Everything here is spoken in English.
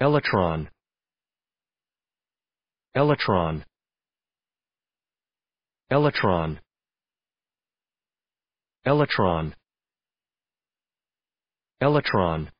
Electron Electron Electron Electron Electron